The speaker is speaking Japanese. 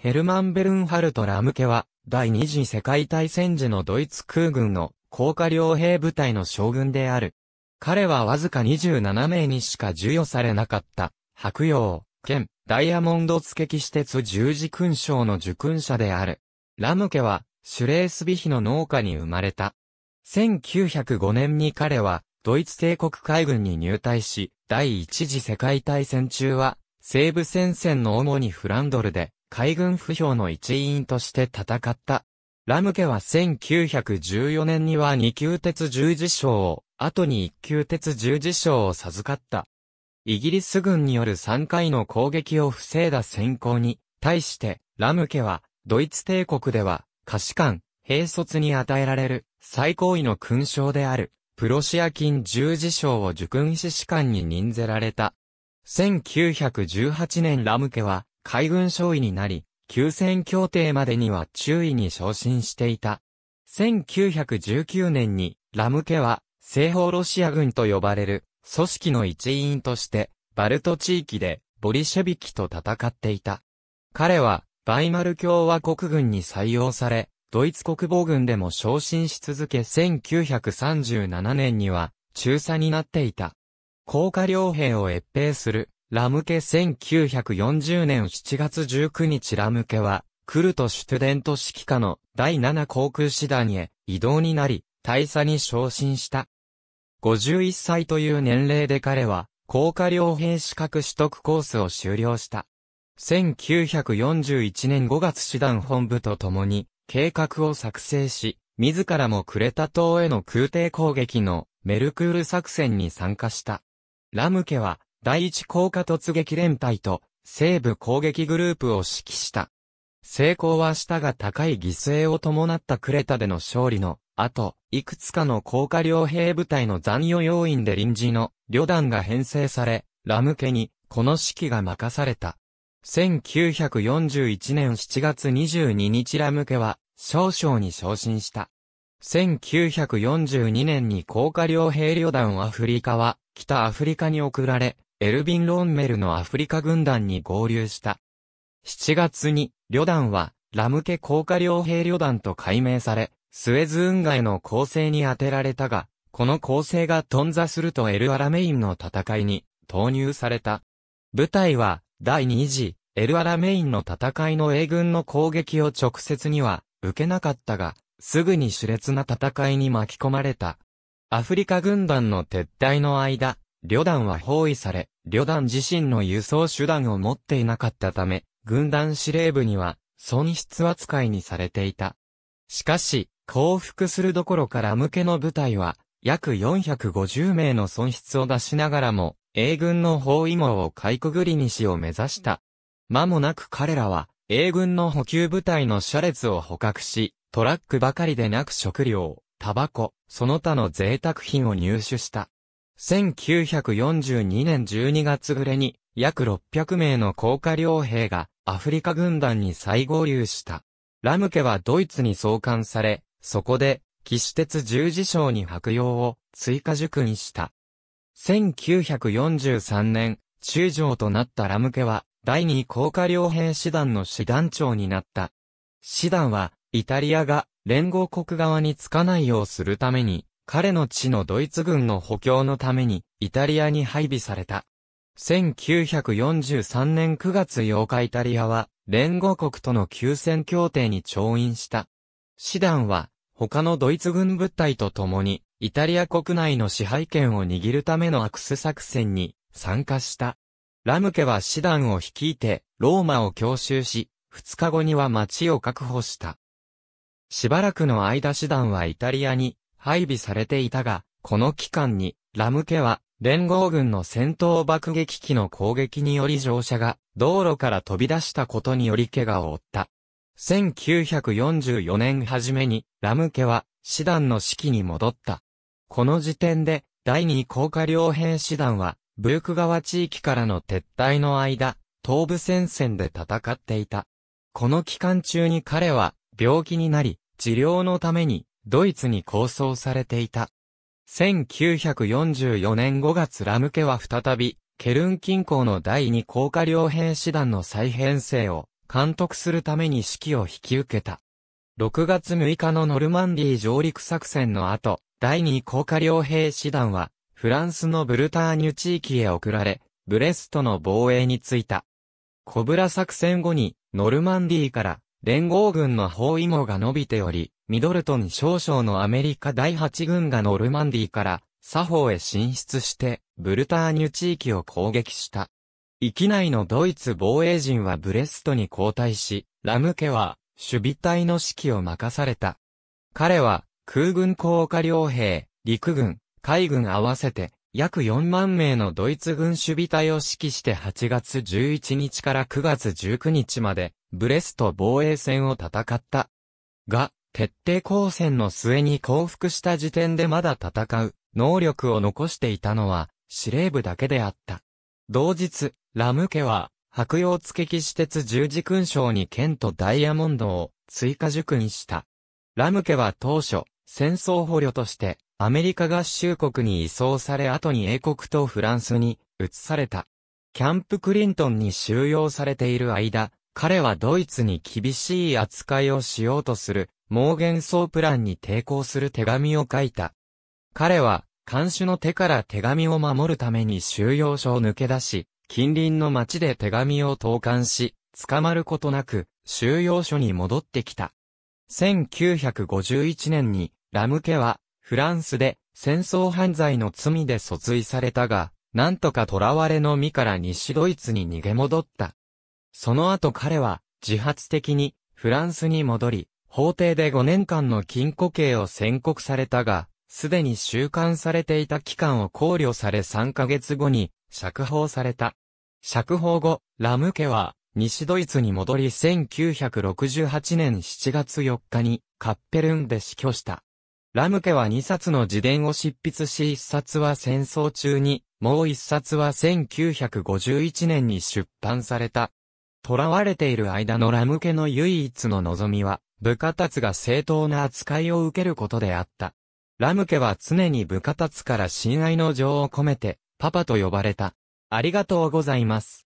ヘルマン・ベルンハルト・ラムケは、第二次世界大戦時のドイツ空軍の高架両兵部隊の将軍である。彼はわずか27名にしか授与されなかった、白洋、剣、ダイヤモンド付き施設十字勲章の受勲者である。ラムケは、シュレースビヒの農家に生まれた。1905年に彼は、ドイツ帝国海軍に入隊し、第一次世界大戦中は、西部戦線の主にフランドルで、海軍不評の一員として戦った。ラム家は1914年には二級鉄十字章を、後に一級鉄十字章を授かった。イギリス軍による3回の攻撃を防いだ先行に、対して、ラム家は、ドイツ帝国では、可視官、兵卒に与えられる、最高位の勲章である、プロシア金十字章を受勲士士官に任ぜられた。1918年ラム家は、海軍少尉になり、休戦協定までには中尉に昇進していた。1919年に、ラムケは、西方ロシア軍と呼ばれる、組織の一員として、バルト地域で、ボリシェビキと戦っていた。彼は、バイマル共和国軍に採用され、ドイツ国防軍でも昇進し続け1937年には、中佐になっていた。高架両兵を越兵する、ラムケ1940年7月19日ラムケは、クルト・シュトゥデント指揮下の第7航空師団へ移動になり、大佐に昇進した。51歳という年齢で彼は、高架両兵資格取得コースを終了した。1941年5月師団本部と共に、計画を作成し、自らもクレタ島への空挺攻撃のメルクール作戦に参加した。ラムケは第一降下突撃連隊と西部攻撃グループを指揮した。成功はしたが高い犠牲を伴ったクレタでの勝利の後、いくつかの降下両兵部隊の残余要員で臨時の旅団が編成され、ラム家にこの指揮が任された。1941年7月22日ラム家は少々に昇進した。1942年に降下両兵旅団アフリカは北アフリカに送られ、エルビン・ロンメルのアフリカ軍団に合流した。7月に、旅団は、ラムケ高架両兵旅団と改名され、スエズ運河への攻勢に当てられたが、この攻勢が頓挫するとエル・アラメインの戦いに投入された。部隊は、第2次、エル・アラメインの戦いの英軍の攻撃を直接には受けなかったが、すぐに熾烈な戦いに巻き込まれた。アフリカ軍団の撤退の間、旅団は包囲され、旅団自身の輸送手段を持っていなかったため、軍団司令部には損失扱いにされていた。しかし、降伏するどころから向けの部隊は、約450名の損失を出しながらも、英軍の包囲網をかいくぐりにしを目指した。間もなく彼らは、英軍の補給部隊の車列を捕獲し、トラックばかりでなく食料、タバコ、その他の贅沢品を入手した。1942年12月暮れに約600名の高架両兵がアフリカ軍団に再合流した。ラムケはドイツに送還され、そこで、騎士鉄十字章に白用を追加塾にした。1943年、中将となったラムケは、第二高架両兵師団の師団長になった。師団は、イタリアが連合国側につかないようするために、彼の地のドイツ軍の補強のために、イタリアに配備された。1943年9月8日イタリアは、連合国との休戦協定に調印した。師団は、他のドイツ軍部隊と共に、イタリア国内の支配権を握るためのアクス作戦に参加した。ラムケは師団を率いて、ローマを強襲し、2日後には町を確保した。しばらくの間師団はイタリアに配備されていたが、この期間に、ラム家は、連合軍の戦闘爆撃機の攻撃により乗車が、道路から飛び出したことにより怪我を負った。1944年初めに、ラム家は、師団の指揮に戻った。この時点で、第2高下両兵師団は、ブーク川地域からの撤退の間、東部戦線で戦っていた。この期間中に彼は、病気になり、治療のために、ドイツに構想されていた。1944年5月ラムケは再び、ケルン近郊の第二高架両兵師団の再編成を監督するために指揮を引き受けた。6月6日のノルマンディー上陸作戦の後、第二高架両兵師団は、フランスのブルターニュ地域へ送られ、ブレストの防衛に就いた。コブラ作戦後に、ノルマンディーから連合軍の包囲網が伸びており、ミドルトン少将のアメリカ第8軍がノルマンディから作法へ進出して、ブルターニュ地域を攻撃した。域内のドイツ防衛陣はブレストに交代し、ラム家は守備隊の指揮を任された。彼は空軍降下両兵、陸軍、海軍合わせて約4万名のドイツ軍守備隊を指揮して8月11日から9月19日まで、ブレスト防衛戦を戦った。が、徹底抗戦の末に降伏した時点でまだ戦う、能力を残していたのは、司令部だけであった。同日、ラム家は、白洋付騎士鉄十字勲章に剣とダイヤモンドを追加受勲した。ラム家は当初、戦争捕虜として、アメリカ合衆国に移送され後に英国とフランスに移された。キャンプクリントンに収容されている間、彼はドイツに厳しい扱いをしようとする、猛言想プランに抵抗する手紙を書いた。彼は、監視の手から手紙を守るために収容所を抜け出し、近隣の町で手紙を投函し、捕まることなく、収容所に戻ってきた。1951年に、ラム家は、フランスで戦争犯罪の罪で訴追されたが、なんとか囚われの身から西ドイツに逃げ戻った。その後彼は自発的にフランスに戻り、法廷で5年間の禁錮刑を宣告されたが、すでに収監されていた期間を考慮され3ヶ月後に釈放された。釈放後、ラム家は西ドイツに戻り1968年7月4日にカッペルンで死去した。ラムケは2冊の自伝を執筆し1冊は戦争中に、もう1冊は1951年に出版された。囚われている間のラムケの唯一の望みは、部下たちが正当な扱いを受けることであった。ラムケは常に部下たちから親愛の情を込めて、パパと呼ばれた。ありがとうございます。